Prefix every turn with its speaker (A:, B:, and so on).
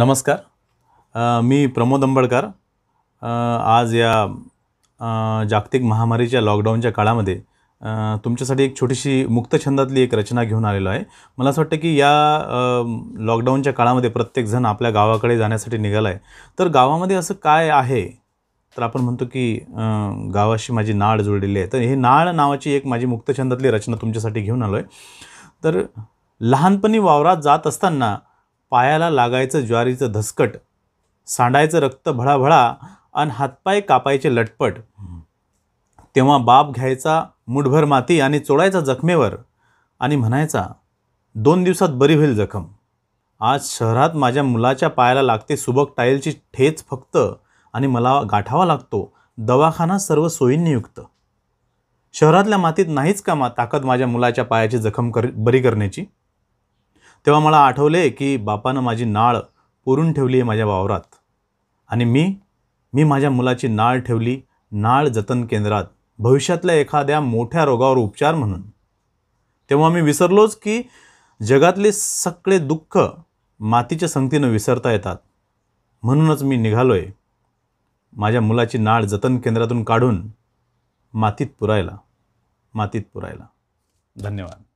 A: नमस्कार मी प्रमोद अंबळकर आज या जागतिक महामारीच्या लॉकडाऊनच्या काळामध्ये तुमच्यासाठी एक छोटीशी मुक्तछंदातली एक रचना घेऊन आलेलो आहे मला असं वाटतं की या लॉकडाऊनच्या काळामध्ये प्रत्येकजण आपल्या गावाकडे जाण्यासाठी निघाला आहे तर गावामध्ये असं काय आहे तर आपण म्हणतो की गावाशी माझी नाळ जुळलेली आहे तर हे नाळ नावाची एक माझी मुक्तछंदातली रचना तुमच्यासाठी घेऊन आलो आहे तर लहानपणी वावरात जात असताना पायाला लागायचं ज्वारीचं धसकट सांडायचं रक्त भळाभळा आणि हातपाय कापायचे लटपट तेव्हा बाप घ्यायचा मुठभर माती आणि चोडायचा जखमेवर आणि म्हणायचा दोन दिवसात बरी होईल जखम आज शहरात माझ्या मुलाच्या पायाला लागते सुबक टाईलची ठेच फक्त आणि मला गाठावा लागतो दवाखाना सर्व सोयींनी युक्त शहरातल्या मातीत नाहीच का मा ताकद माझ्या मुलाच्या पायाची जखम कर बरी करण्याची तेव्हा मला आठवले की बापानं माझी नाळ पुरून ठेवली आहे माझ्या वावरात आणि मी मी माझ्या मुलाची नाळ ठेवली नाळ जतन केंद्रात भविष्यातल्या एखाद्या मोठ्या रोगावर उपचार म्हणून तेव्हा मी विसरलोच की जगातले सगळे दुःख मातीच्या संगतीनं विसरता येतात म्हणूनच मी निघालो आहे माझ्या मुलाची नाळ जतन केंद्रातून काढून मातीत पुरायला मातीत पुरायला धन्यवाद